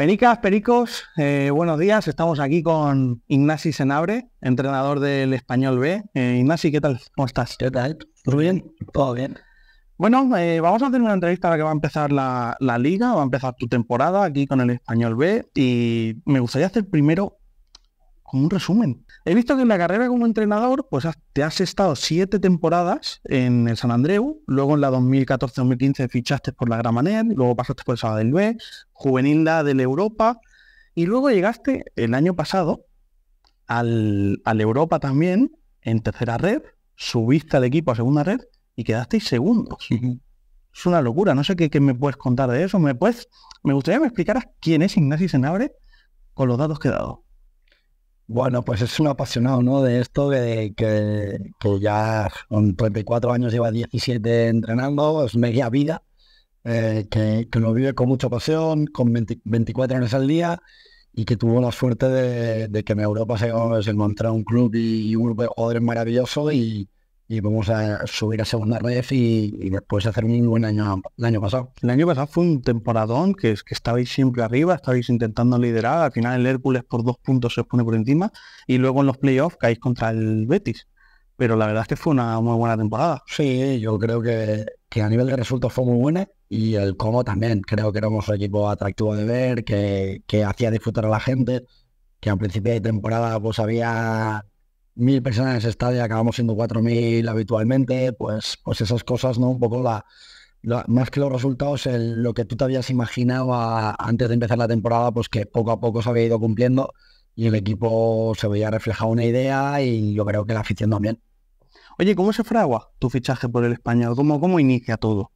Pericas, pericos, eh, buenos días. Estamos aquí con Ignasi Senabre, entrenador del Español B. Eh, Ignasi, ¿qué tal? ¿Cómo estás? ¿Qué tal? ¿Todo bien? Todo bien. Bueno, eh, vamos a hacer una entrevista la que va a empezar la, la, liga, va a empezar tu temporada aquí con el Español B y me gustaría hacer primero como un resumen. He visto que en la carrera como entrenador, pues te has estado siete temporadas en el San Andreu, luego en la 2014-2015 fichaste por la Gramanet, luego pasaste por el Sábado del B, juvenil la del Europa, y luego llegaste el año pasado al, al Europa también, en tercera red, subiste al equipo a segunda red y quedasteis segundos. Es una locura, no sé qué, me puedes contar de eso. ¿Me, puedes, me gustaría que me explicaras quién es Ignacio Senabre con los datos que he dado. Bueno, pues es un apasionado ¿no? de esto, que, que, que ya con 34 años lleva 17 entrenando, es media vida, eh, que, que, lo vive con mucha pasión, con 24 años al día y que tuvo la suerte de, que en Europa se, encontraba encontró un club y, un grupo de maravilloso y, y vamos a subir a segunda vez y, después hacer un buen año el año pasado. El año pasado fue un temporadón que, que estabais siempre arriba, estabais intentando liderar, al final el Hércules por dos puntos se pone por encima y luego en los playoffs caéis contra el Betis. Pero la verdad es que fue una muy buena temporada. Sí, yo creo que, que a nivel de resultados fue muy buena y el cómo también. Creo que éramos un equipo atractivo de ver, que, que hacía disfrutar a la gente, que al principio de temporada pues había mil personas en ese estadio, acabamos siendo cuatro mil habitualmente, pues, pues esas cosas, ¿no? Un poco la, más que los resultados, el, lo que tú te habías imaginado antes de empezar la temporada, pues que poco a poco se había ido cumpliendo y el equipo se veía reflejado una idea y yo creo que la afición también. Oye, ¿cómo se fragua tu fichaje por el español? ¿Cómo, cómo inicia todo?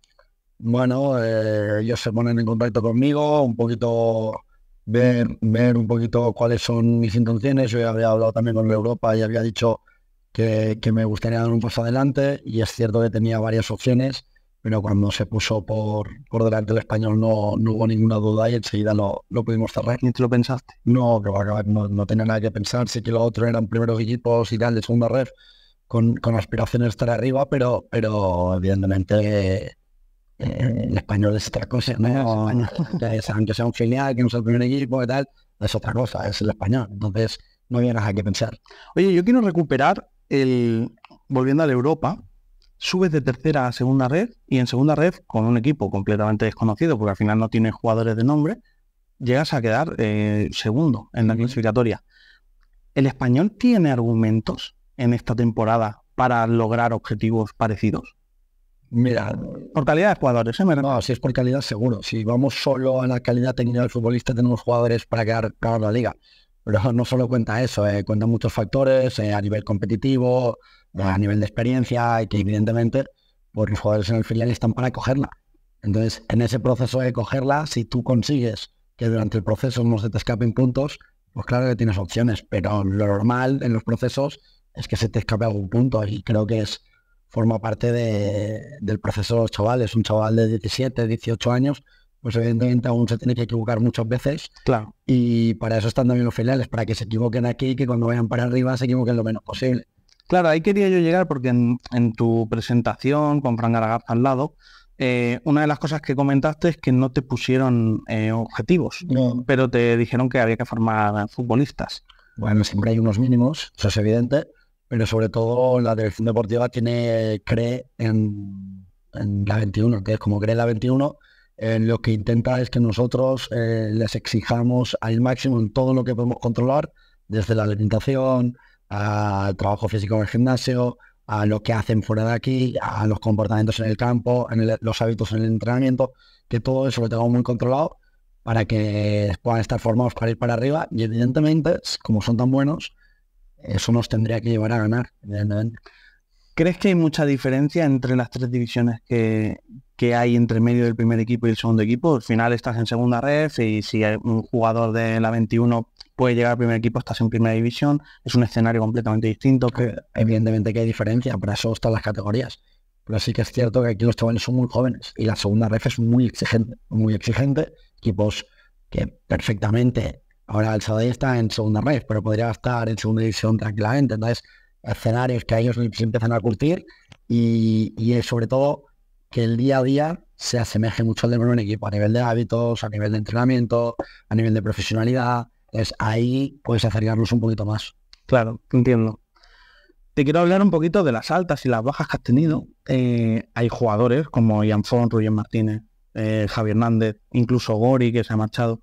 Bueno, eh, ellos se ponen en contacto conmigo, un poquito ver, ver un poquito cuáles son mis intenciones. Yo había hablado también con Europa y había dicho que, me gustaría dar un paso adelante y es cierto que tenía varias opciones, pero cuando se puso por, por delante el español no, no hubo ninguna duda y enseguida lo, lo pudimos cerrar. ¿Ni tú lo pensaste? No, que va no, no tenía nada que pensar. Sé que los otro eran primeros equipos y tal de segunda red con, con aspiraciones estar arriba, pero, pero evidentemente eh, el español es otra cosa, ¿no? aunque sea un que no sea el primer equipo y tal, es otra cosa, es el español. Entonces, no hay a qué pensar. Oye, yo quiero recuperar el. Volviendo a Europa, subes de tercera a segunda red y en segunda red, con un equipo completamente desconocido, porque al final no tiene jugadores de nombre, llegas a quedar eh, segundo en la clasificatoria. ¿El español tiene argumentos en esta temporada para lograr objetivos parecidos? Mira, por calidad de jugadores, No, si es por calidad, seguro. Si vamos solo a la calidad técnica del futbolista, tenemos jugadores para quedar claro la liga. Pero no solo cuenta eso, eh, cuenta muchos factores eh, a nivel competitivo, eh, a nivel de experiencia, y que evidentemente pues, los jugadores en el filial están para cogerla. Entonces, en ese proceso de cogerla, si tú consigues que durante el proceso no se te escapen puntos, pues claro que tienes opciones, pero lo normal en los procesos es que se te escape algún punto y creo que es forma parte del proceso de los chavales. Un chaval de 17, 18 años, pues evidentemente aún se tiene que equivocar muchas veces. Claro. Y para eso están también los filiales, para que se equivoquen aquí y que cuando vayan para arriba se equivoquen lo menos posible. Claro, ahí quería yo llegar porque en, tu presentación con Fran Aragaz al lado, eh, una de las cosas que comentaste es que no te pusieron eh, objetivos, pero te dijeron que había que formar futbolistas. Bueno, siempre hay unos mínimos, eso es evidente pero sobre todo la dirección deportiva tiene, cree en, la 21, que es como cree la 21, en lo que intenta es que nosotros eh, les exijamos al máximo en todo lo que podemos controlar, desde la alimentación, al trabajo físico en el gimnasio, a lo que hacen fuera de aquí, a los comportamientos en el campo, en los hábitos en el entrenamiento, que todo eso lo tengamos muy controlado para que puedan estar formados para ir para arriba. Y evidentemente, como son tan buenos, eso nos tendría que llevar a ganar, ¿Crees que hay mucha diferencia entre las tres divisiones que, hay entre medio del primer equipo y el segundo equipo? Al final estás en segunda red y si un jugador de la 21 puede llegar al primer equipo, estás en primera división. Es un escenario completamente distinto. Que, evidentemente que hay diferencia, para eso están las categorías. Pero sí que es cierto que aquí los chavales son muy jóvenes y la segunda red es muy exigente, muy exigente. Equipos que perfectamente Ahora el Sabadell está en segunda red, pero podría estar en segunda división tranquilamente. Entonces, escenarios que ellos se empiezan a curtir y, y sobre todo que el día a día se asemeje mucho al de un equipo a nivel de hábitos, a nivel de entrenamiento, a nivel de profesionalidad. Entonces, ahí puedes acercarlos un poquito más. Claro, entiendo. Te quiero hablar un poquito de las altas y las bajas que has tenido. Eh, hay jugadores como Ian Font, Rubén Martínez, eh, Javier Hernández, incluso Gori, que se ha marchado,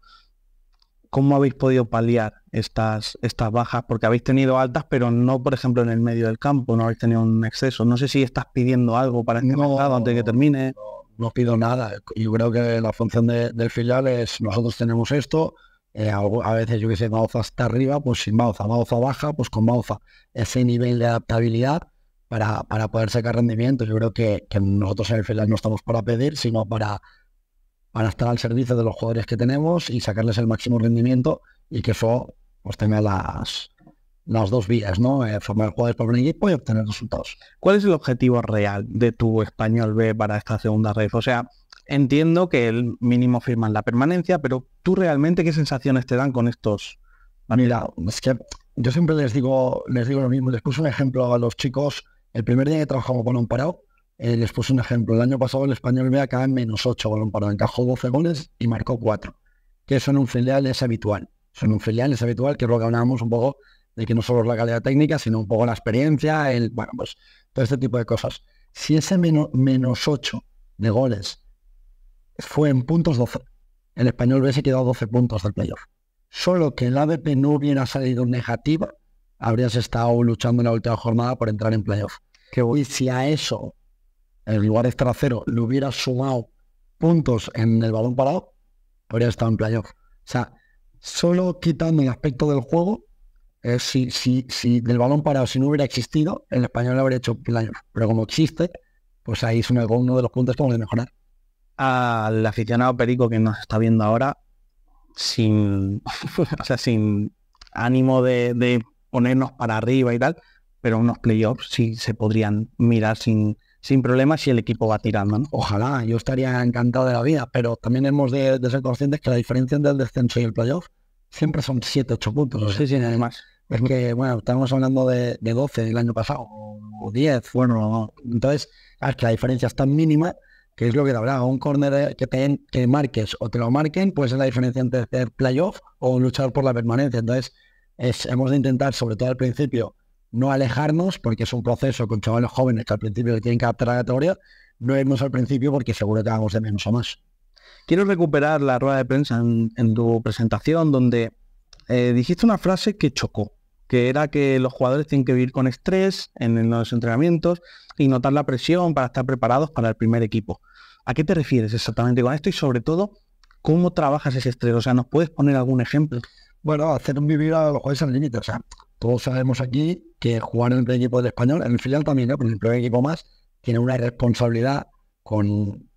¿cómo habéis podido paliar estas, estas bajas? Porque habéis tenido altas, pero no, por ejemplo, en el medio del campo, no habéis tenido un exceso. No sé si estás pidiendo algo para este no, mercado antes de que termine. No, pido nada. Yo creo que la función del filial es nosotros tenemos esto. Eh, a veces yo que sé, Mauza hasta arriba, pues sin Mauza, Mauza baja, pues con Mauza. Ese nivel de adaptabilidad para, para poder sacar rendimiento. Yo creo que, que nosotros en el filial no estamos para pedir, sino para van a estar al servicio de los jugadores que tenemos y sacarles el máximo rendimiento y que eso pues tenga las, las dos vías, ¿no? Eh, formar jugadores para un equipo y obtener resultados. ¿Cuál es el objetivo real de tu español B para esta segunda red? O sea, entiendo que el mínimo firma en la permanencia, pero tú realmente qué sensaciones te dan con estos? Mira, es que yo siempre les digo, les digo lo mismo, les puse un ejemplo a los chicos, el primer día que trabajamos con un parado, eh, les puse un ejemplo. El año pasado el español B acaba en menos 8 balón para encajó 12 goles y marcó 4, que eso en un filial es habitual. Son un filial es habitual, que es un poco de que no solo es la calidad técnica, sino un poco la experiencia, el, bueno, pues todo este tipo de cosas. Si ese menos, 8 de goles fue en puntos 12, el español B se quedó 12 puntos del playoff. Solo que el ABP no hubiera salido negativa, habrías estado luchando en la última jornada por entrar en playoff. ...que voy si a eso en lugares cero le hubiera sumado puntos en el balón parado, habría estado en playoff. O sea, solo quitando el aspecto del juego, eh, si, si, si del balón parado, si no hubiera existido, el español habría hecho playoff. Pero como existe, pues ahí es uno, de los puntos como de mejorar. Al aficionado Perico que nos está viendo ahora, sin, o sea, sin ánimo de, de ponernos para arriba y tal, pero unos playoffs sí se podrían mirar sin, sin problemas si el equipo va tirando. ¿no? Ojalá, yo estaría encantado de la vida, pero también hemos de, ser conscientes que la diferencia entre el descenso y el playoff siempre son 7, 8 puntos. Sí, sí, además, más. Es bueno, estamos hablando de, 12 el año pasado, o 10, bueno, no. entonces, es que la diferencia es tan mínima que es lo que te un corner eh, que te que marques o te lo marquen, pues es la diferencia entre hacer playoff o luchar por la permanencia. Entonces, hemos de intentar, sobre todo al principio, no alejarnos, porque es un proceso con chavales jóvenes que al principio tienen que adaptar a la categoría, no irnos al principio porque seguro que hagamos de menos o más. Quiero recuperar la rueda de prensa en, tu presentación, donde eh, dijiste una frase que chocó, que era que los jugadores tienen que vivir con estrés en, los entrenamientos y notar la presión para estar preparados para el primer equipo. ¿A qué te refieres exactamente con esto y sobre todo, cómo trabajas ese estrés? O sea, ¿nos puedes poner algún ejemplo? Bueno, hacer un vivir a los jugadores al límite. O sea, todos sabemos aquí que jugar en el equipo del español, en el filial también, ¿no? ¿eh? pero en el equipo más, tiene una responsabilidad con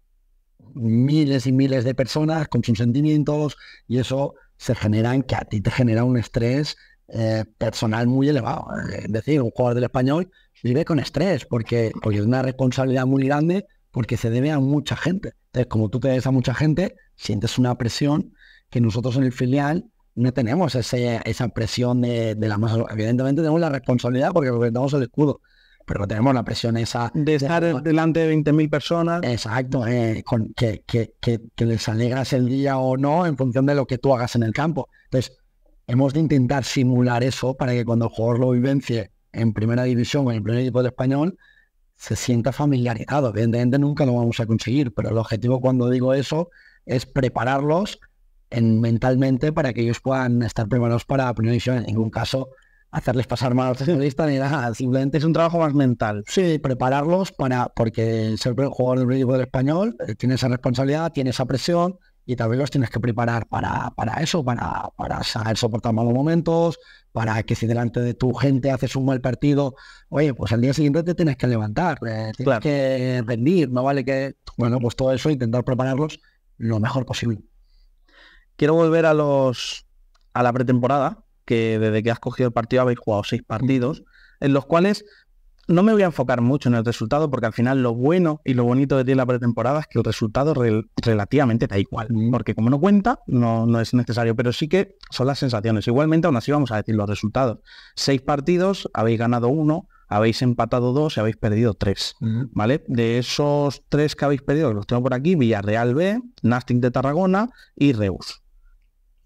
miles y miles de personas, con sus sentimientos, y eso se genera en que a ti te genera un estrés eh, personal muy elevado. Es decir, un jugador del español vive con estrés porque, porque es una responsabilidad muy grande porque se debe a mucha gente. Entonces, como tú te debes a mucha gente, sientes una presión que nosotros en el filial no tenemos ese, esa presión de, la masa. Evidentemente tenemos la responsabilidad porque representamos el escudo, pero tenemos la presión esa... De estar delante de 20.000 personas. Exacto, eh, con, que, que, les alegras el día o no en función de lo que tú hagas en el campo. Entonces, hemos de intentar simular eso para que cuando el jugador lo vivencie en primera división o en el primer equipo de español, se sienta familiarizado. Evidentemente nunca lo vamos a conseguir, pero el objetivo cuando digo eso es prepararlos mentalmente para que ellos puedan estar preparados para la primera edición. En ningún caso hacerles pasar mal a ni nada. Simplemente es un trabajo más mental. Sí, prepararlos para, porque ser jugador del equipo español eh, tiene esa responsabilidad, tiene esa presión y tal vez los tienes que preparar para, para eso, para, para saber soportar malos momentos, para que si delante de tu gente haces un mal partido, oye, pues al día siguiente te tienes que levantar, eh, tienes que rendir, no vale que, bueno, pues todo eso, intentar prepararlos lo mejor posible. Quiero volver a los a la pretemporada, que desde que has cogido el partido habéis jugado seis partidos, en los cuales no me voy a enfocar mucho en el resultado, porque al final lo bueno y lo bonito de ti la pretemporada es que el resultado relativamente da igual, mm. porque como no cuenta, no, no es necesario, pero sí que son las sensaciones. Igualmente, aún así vamos a decir los resultados. Seis partidos, habéis ganado uno, habéis empatado dos y habéis perdido tres, mm. ¿vale? De esos tres que habéis perdido, los tengo por aquí, Villarreal B, Nasting de Tarragona y Reus.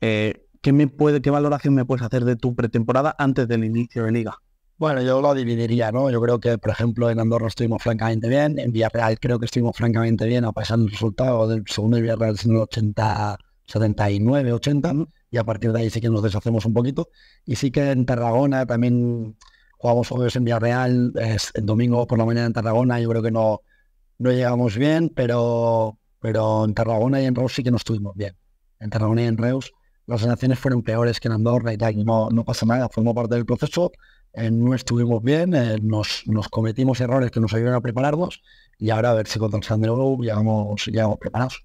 Eh, ¿qué, me puede, ¿qué valoración me puedes hacer de tu pretemporada antes del inicio de liga? Bueno, yo lo dividiría, ¿no? Yo creo que, por ejemplo, en Andorra estuvimos francamente bien, en Villarreal creo que estuvimos francamente bien, a pesar del resultado del segundo de Villarreal siendo el 80, 79, 80, ¿no? y a partir de ahí sí que nos deshacemos un poquito. Y sí que en Tarragona también jugamos jueves en Villarreal, es el domingo por la mañana en Tarragona, yo creo que no, no llegamos bien, pero, pero en Tarragona y en Reus sí que nos estuvimos bien. En Tarragona y en Reus las relaciones fueron peores que en Andorra y no, pasa nada, formó parte del proceso, eh, no estuvimos bien, eh, nos, cometimos errores que nos ayudaron a prepararnos y ahora a ver si con el Sandro llegamos, llegamos preparados.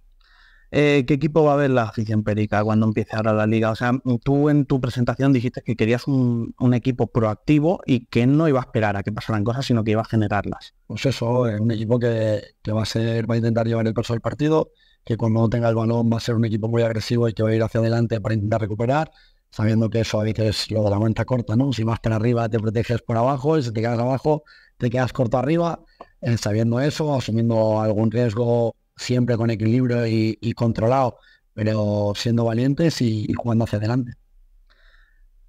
Eh, ¿Qué equipo va a ver la afición perica cuando empiece ahora la liga? O sea, tú en tu presentación dijiste que querías un, equipo proactivo y que no iba a esperar a que pasaran cosas, sino que iba a generarlas. Pues eso, un equipo que, va a ser, va intentar llevar el curso del partido, que cuando tenga el balón va a ser un equipo muy agresivo y que va a ir hacia adelante para intentar recuperar, sabiendo que eso a veces es lo de la cuenta corta, ¿no? Si vas para arriba te proteges por abajo y si te quedas abajo te quedas corto arriba, eh, sabiendo eso, asumiendo algún riesgo siempre con equilibrio y, controlado, pero siendo valientes y jugando hacia adelante.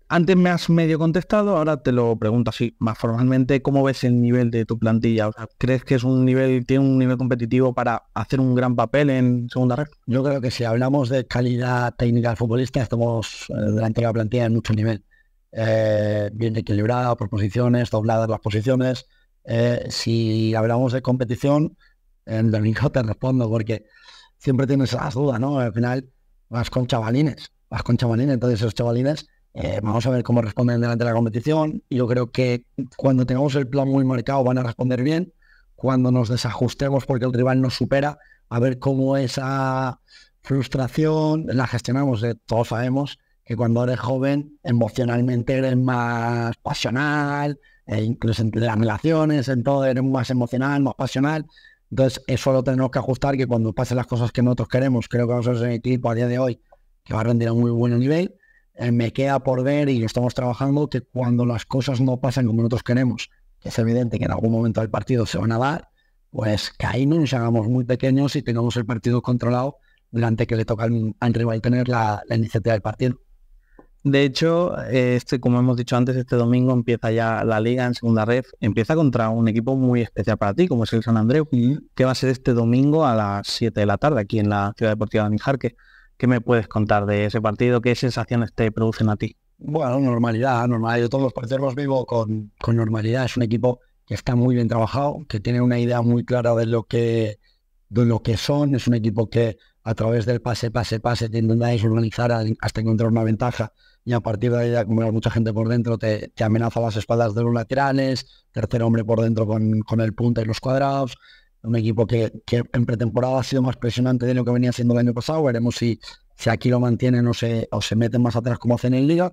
Antes me has medio contestado, ahora te lo pregunto así más formalmente, ¿cómo ves el nivel de tu plantilla? ¿Crees que es un nivel, tiene un nivel competitivo para hacer un gran papel en segunda red? Yo creo que si hablamos de calidad técnica futbolista, estamos eh, delante de la plantilla en mucho nivel. Eh, bien equilibrada por posiciones, dobladas las posiciones. Eh, si hablamos de competición, en domingo te respondo porque siempre tienes esas dudas, ¿no? Al final vas con chavalines, vas con chavalines, entonces esos chavalines eh, vamos a ver cómo responden delante de la competición. Yo creo que cuando tengamos el plan muy marcado van a responder bien. Cuando nos desajustemos porque el rival nos supera, a ver cómo esa frustración la gestionamos. Eh, todos sabemos que cuando eres joven, emocionalmente eres más pasional, e incluso en las relaciones, en todo eres más emocional, más pasional. Entonces, eso lo tenemos que ajustar, que cuando pasen las cosas que nosotros queremos, creo que vamos a ser un equipo a día de hoy que va a rendir a un muy buen nivel eh, me queda por ver y lo estamos trabajando, que cuando las cosas no pasan como nosotros queremos, que es evidente que en algún momento del partido se van a dar, pues que ahí hagamos muy pequeños y tengamos el partido controlado durante que le toca al, al rival tener la, iniciativa del partido. De hecho, eh, este, como hemos dicho antes, este domingo empieza ya la liga en segunda red. Empieza contra un equipo muy especial para ti, como es el San Andreu, que va a ser este domingo a las 7 de la tarde aquí en la Ciudad Deportiva de Mijarque. ¿Qué me puedes contar de ese partido? ¿Qué sensaciones te producen a ti? Bueno, normalidad, normalidad. Yo todos los partidos los vivo con, con normalidad. Es un equipo que está muy bien trabajado, que tiene una idea muy clara de lo que, de lo que son. Es un equipo que a través del pase, pase, pase te intentáis organizar hasta encontrar una ventaja y a partir de ahí hay mucha gente por dentro, te, amenaza las espaldas de los laterales, tercer hombre por dentro con, con el punta y los cuadrados, un equipo que, en pretemporada ha sido más presionante de lo que venía siendo el año pasado. Veremos si, si aquí lo mantienen o se, o se meten más atrás como hacen en Liga.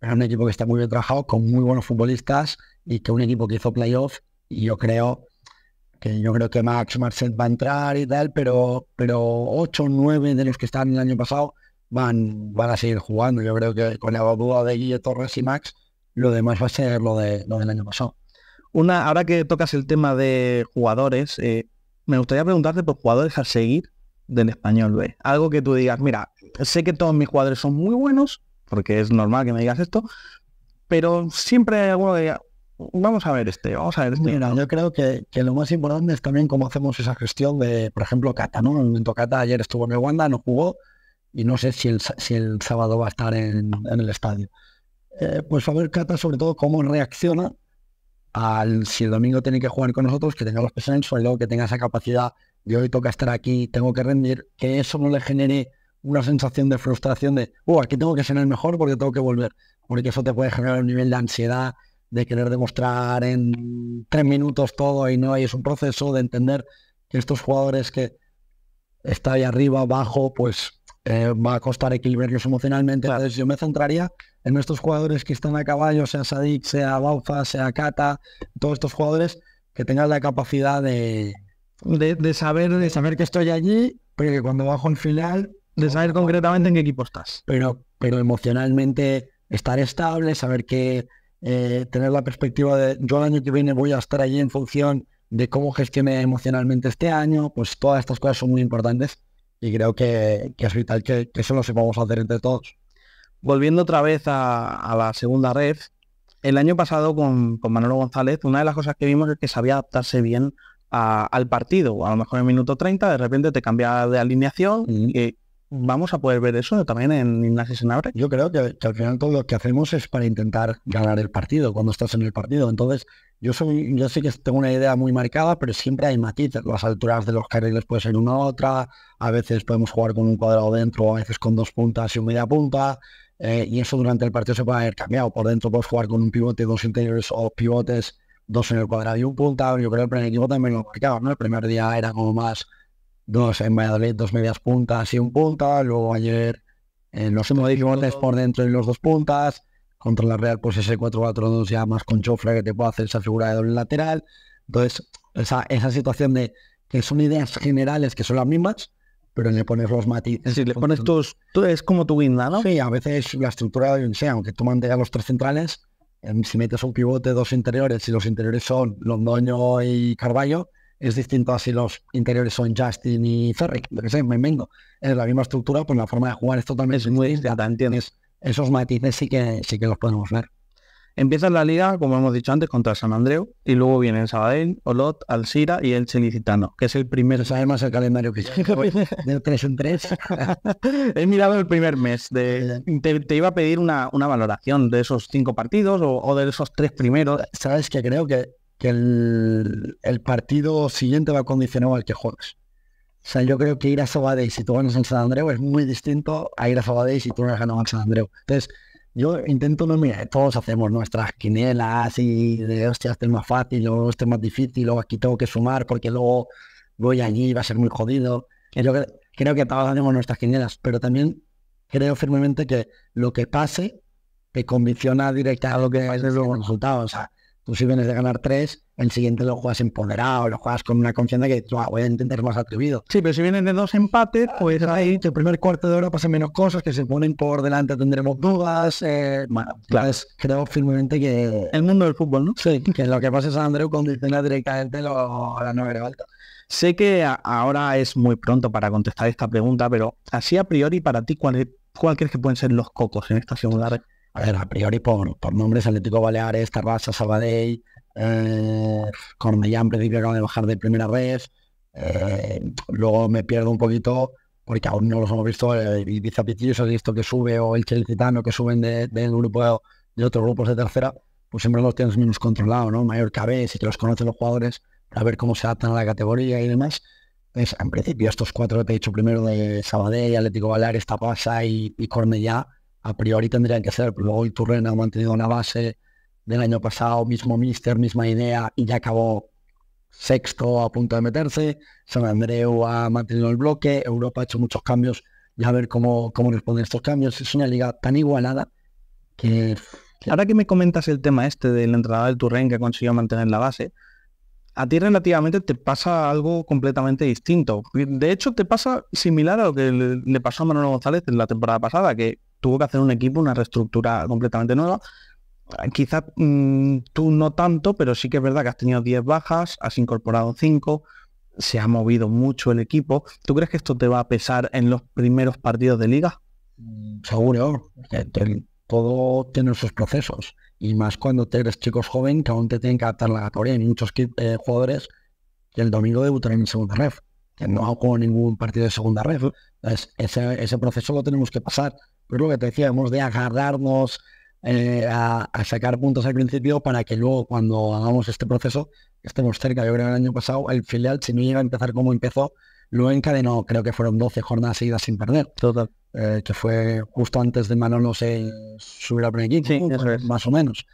Pero es un equipo que está muy bien trabajado, con muy buenos futbolistas y que un equipo que hizo playoff. Y yo creo que yo creo que Max Marcel va a entrar y tal, pero, pero 8 o 9 de los que están el año pasado van, van a seguir jugando. Yo creo que con la duda de Guille Torres y Max, lo demás va a ser lo, de, lo del año pasado. Una, ahora que tocas el tema de jugadores, eh, me gustaría preguntarte por jugadores a seguir del español ve Algo que tú digas, mira, sé que todos mis jugadores son muy buenos, porque es normal que me digas esto, pero siempre hay alguno vamos a ver este, vamos a ver este. Mira, yo creo que, lo más importante es también cómo hacemos esa gestión de, por ejemplo, Cata, ¿no? En el Cata ayer estuvo en Wanda, no jugó, y no sé si el, si el sábado va a estar en, el estadio. Eh, pues a ver, Cata, sobre todo, cómo reacciona al, si el domingo tiene que jugar con nosotros, que tenga los pies en suelo, que tenga esa capacidad de hoy toca estar aquí, tengo que rendir, que eso no le genere una sensación de frustración de, oh, aquí tengo que ser el mejor porque tengo que volver, porque eso te puede generar un nivel de ansiedad, de querer demostrar en tres minutos todo y no, hay es un proceso de entender que estos jugadores que está ahí arriba, abajo, pues eh, va a costar equilibrios emocionalmente. Entonces yo me centraría en nuestros jugadores que están a caballo, sea Sadik, sea Baufa, sea Kata, todos estos jugadores que tengan la capacidad de, de, saber, de saber que estoy allí, pero que cuando bajo el final... De saber concretamente en qué equipo estás. Pero, pero emocionalmente estar estable, saber que eh, tener la perspectiva de yo el año que viene voy a estar allí en función de cómo gestione emocionalmente este año, pues todas estas cosas son muy importantes y creo que, es vital que, eso lo sepamos hacer entre todos. Volviendo otra vez a, la segunda red, el año pasado con, con, Manolo González, una de las cosas que vimos es que sabía adaptarse bien al partido. A lo mejor en el minuto 30 de repente te cambia de alineación y ¿Vamos a poder ver eso también en Ignacio Senabre? Yo creo que, al final todo lo que hacemos es para intentar ganar el partido, cuando estás en el partido. Entonces, yo soy, yo sé que tengo una idea muy marcada, pero siempre hay matices. Las alturas de los carriles puede ser una u otra, a veces podemos jugar con un cuadrado dentro, a veces con dos puntas y un media punta. Eh, y eso durante el partido se puede haber cambiado. Por dentro puedes jugar con un pivote, dos interiores o pivotes, dos en el cuadrado y un punta. Yo creo que el primer equipo también lo marcaba, ¿no? El primer día era como más dos en Valladolid, dos medias puntas y un punta. Luego ayer en eh, los hemos por dentro y los dos puntas. Contra la Real, pues ese 4-4-2 ya más con chofla que te puede hacer esa figura de doble lateral. Entonces, esa, esa situación de que son ideas generales que son las mismas, pero le pones los matices. Es decir, le pones Tú, es como tu guinda, ¿no? Sí, a veces la estructura de un sea, aunque tú mantengas los tres centrales, eh, si metes un pivote, dos interiores, y los interiores son Londoño y Carballo, es distinto a si los interiores son Justin y Ferry, que sé, me vengo. Es la misma estructura, pues la forma de jugar es totalmente muy distinta, ¿entiendes? Esos matices sí que, sí que los podemos ver. Empieza la liga, como hemos dicho antes, contra San Andreu y luego vienen Sabadell, Olot, Alcira y el Chilicitano, que es el primer. Sabes más el calendario que yo. Del 3 en 3. He mirado el primer mes. De... Te, iba a pedir una, valoración de esos cinco partidos o de esos tres primeros. Sabes que creo que que el, partido siguiente va condicionado al que juegues. O sea, yo creo que ir a Sabadell y tú ganas en San Andreu es muy distinto a ir a Sabadell si tú no has en San Andreu. Entonces, yo intento, no, mira, todos hacemos nuestras quinielas y de, hostia, este es más fácil o este es más difícil o aquí tengo que sumar porque luego voy allí y va a ser muy jodido. Yo creo, que todos hacemos nuestras quinielas, pero también creo firmemente que lo que pase te condiciona directamente a lo que es los resultados. O sea, si vienes de ganar tres, el siguiente lo juegas empoderado, lo juegas con una confianza que tú voy a entender más atrevido. Sí, pero si vienen de dos empates, ah, pues ahí el primer cuarto de hora pasan menos cosas que se ponen por delante, tendremos dudas. Eh, claro. creo firmemente que. El mundo del fútbol, ¿no? Sí, que lo que pasa es Andreu condiciona directamente lo, la nueva alta. Sé que ahora es muy pronto para contestar esta pregunta, pero así a priori, para ti, ¿cuál, es, crees que pueden ser los cocos en esta segunda a ver, a priori por, nombres, Atlético Baleares, Tarrasa, Sabadell, eh, en principio acaban de bajar de primera vez, eh, luego me pierdo un poquito porque aún no los hemos visto. el eh, Ibiza Pitillos, ha visto que sube, o el Chelicitano que suben del de, grupo de otros grupos de tercera, pues siempre los tienes menos controlado, ¿no? Mayor cabeza y que los conocen los jugadores, para ver cómo se adaptan a la categoría y demás. Pues, en principio, estos cuatro que te he dicho primero de Sabadell, Atlético Baleares, Tapasa y, y a priori tendrían que ser, pero luego el Turren ha mantenido una base del año pasado, mismo mister, misma idea, y ya acabó sexto a punto de meterse. San Andreu ha mantenido el bloque, Europa ha hecho muchos cambios, y a ver cómo, cómo responden estos cambios. Es una liga tan igualada que... Ahora que me comentas el tema este de la entrada del Turren que ha conseguido mantener la base, a ti relativamente te pasa algo completamente distinto. De hecho, te pasa similar a lo que le pasó a Manolo González en la temporada pasada, que tuvo que hacer un equipo, una reestructura completamente nueva. Quizás mm, tú no tanto, pero sí que es verdad que has tenido 10 bajas, has incorporado 5, se ha movido mucho el equipo. ¿Tú crees que esto te va a pesar en los primeros partidos de liga? Mm, seguro, todo tiene sus procesos y más cuando eres chicos joven que aún te tienen que adaptar la categoría. Y muchos eh, jugadores que el domingo debutan en segunda red que no hago ningún partido de segunda red ese proceso lo tenemos que pasar. Pero lo que te hemos de agarrarnos eh, a, sacar puntos al principio para que luego cuando hagamos este proceso estemos cerca. Yo creo que el año pasado el filial, si no llega a empezar como empezó, lo encadenó, creo que fueron 12 jornadas seguidas sin perder. Total. Eh, que fue justo antes de Manolo se subir al primer equipo, pues, más o menos.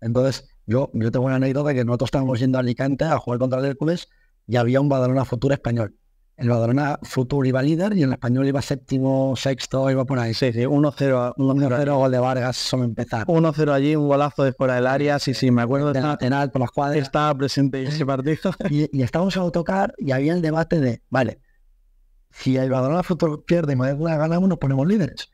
Entonces, yo, yo tengo una anécdota que nosotros estábamos yendo a Alicante a jugar contra el Hércules y había un a Futuro español. El Badalona futuro iba líder y el español iba séptimo, sexto, iba por ahí. Sí, sí, 1-0. 1-0 gol de Vargas, eso me empezar. 1-0 allí, un golazo de fuera del área, sí, sí, me acuerdo. De penal por las cuadras. Estaba presente ese partido. Y, estábamos a autocar y había el debate de, vale, si el Badalona futuro pierde y Madrid ganamos, nos ponemos líderes.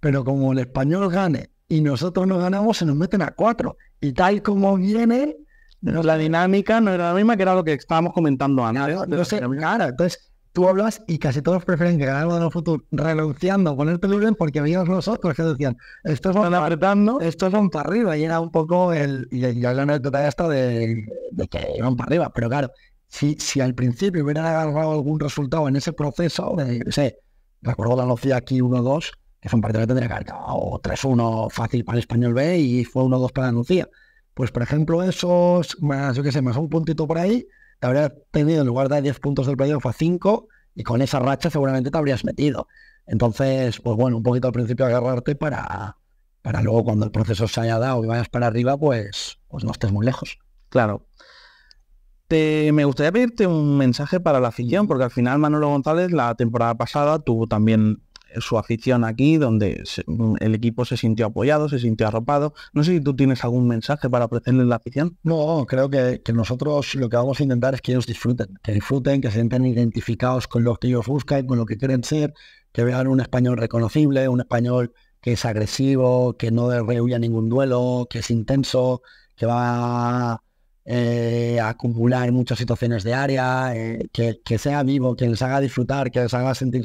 Pero como el español gane y nosotros no ganamos, se nos meten a cuatro. Y tal como viene... la dinámica no era la misma que era lo que estábamos comentando antes. claro, entonces tú y casi todos prefieren que ganemos en el futuro renunciando a poner peluren porque veíamos los otros que decían, estos van apretando, estos son para arriba. Y era un poco el. Y, ya la anécdota esta de, de que iban para arriba. Pero claro, si, si al principio hubieran agarrado algún resultado en ese proceso, de, no sé, recuerdo la anuncia aquí 1-2, que fue un partido que tendría que haber 3-1 fácil para el español B y fue 1-2 para la Lucía. Pues por ejemplo, esos, más, yo que sé, más un puntito por ahí, te habrías tenido en lugar de 10 puntos del playoff a 5 y con esa racha seguramente te habrías metido. Entonces, pues bueno, un poquito al principio agarrarte para, para luego cuando el proceso se haya dado y vayas para arriba, pues, pues no estés muy lejos. Claro. Te, me gustaría pedirte un mensaje para la afición, porque al final Manolo González la temporada pasada tuvo también su afición aquí, donde mm, el equipo se sintió apoyado, se sintió arropado. No sé si tú tienes algún mensaje para ofrecerle la afición. No, creo que, nosotros lo que vamos a intentar es que ellos disfruten, que disfruten, que se sientan identificados con lo que ellos buscan, con lo que quieren ser, que vean un español reconocible, un español que es agresivo, que no rehuye ningún duelo, que es intenso, que va eh, a acumular muchas situaciones de área, eh, que, que sea vivo, que les haga disfrutar, que les haga sentir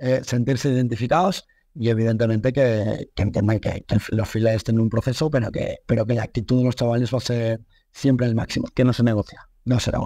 eh, sentirse identificados y evidentemente que, que, que los filas estén en un proceso, pero que, pero que la actitud de los chavales va a ser siempre el máximo. Que no se negocia. No será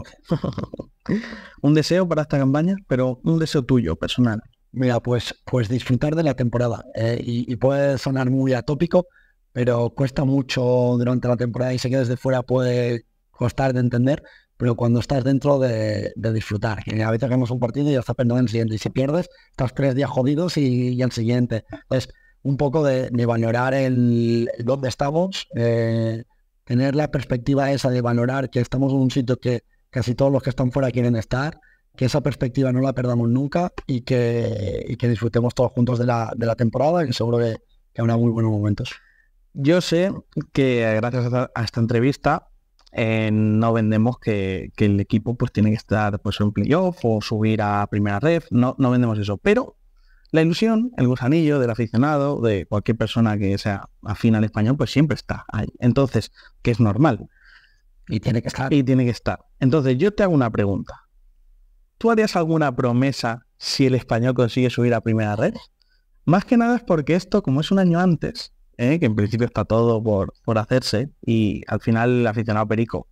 un deseo para esta campaña, pero un deseo tuyo, personal. Mira, pues, pues disfrutar de la temporada. Eh, y, y, puede sonar muy atópico, pero cuesta mucho durante la temporada y sé que desde fuera puede costar de entender, pero cuando estás dentro de, disfrutar, que a veces ganas un partido y ya está perdiendo en el siguiente, y si pierdes, estás tres días jodidos y, y el siguiente. Es un poco de, valorar el, dónde estamos, eh, tener la perspectiva esa de valorar que estamos en un sitio que casi todos los que están fuera quieren estar, que esa perspectiva no la perdamos nunca y que, disfrutemos todos juntos de la, temporada, que seguro que, que habrá muy buenos momentos. Yo sé que eh, gracias a esta entrevista eh, no vendemos que, el equipo pues tiene que estar pues en playoff o subir a primera red, no, vendemos eso, pero la ilusión, el gusanillo del aficionado, de cualquier persona que sea afina al español, pues siempre está ahí. Entonces, que es normal. Y tiene que estar. Y tiene que estar. Entonces, yo te hago una pregunta. ¿Tú harías alguna promesa si el español consigue subir a primera red? Más que nada es porque esto, como es un año antes, ¿eh? que en principio está todo por, por hacerse y al final el aficionado perico,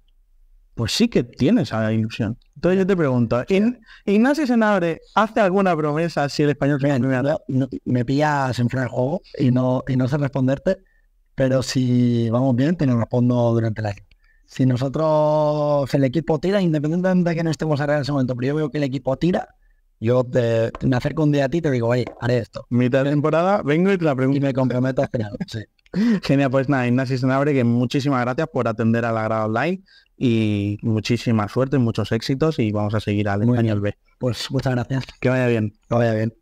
pues sí que tiene esa ilusión. Entonces yo te pregunto, en ¿Ignacio Senabre hace alguna promesa si el español Me pillas en fuera de juego y no, y no sé responderte, pero si vamos bien, te lo respondo durante la... Si nosotros, el equipo tira, independientemente de que no estemos ahora en ese momento, pero yo veo que el equipo tira, yo me acerco un día a ti y te digo, oye, haré esto. Mitad de eh, temporada, vengo y te la pregunto. Y me comprometo a esperar, sí. Genial, pues nada, Ignacio Senabre, que muchísimas gracias por atender a la grada online y muchísima suerte, muchos éxitos y vamos a seguir al año B. Pues muchas gracias. Que vaya bien. Que vaya bien.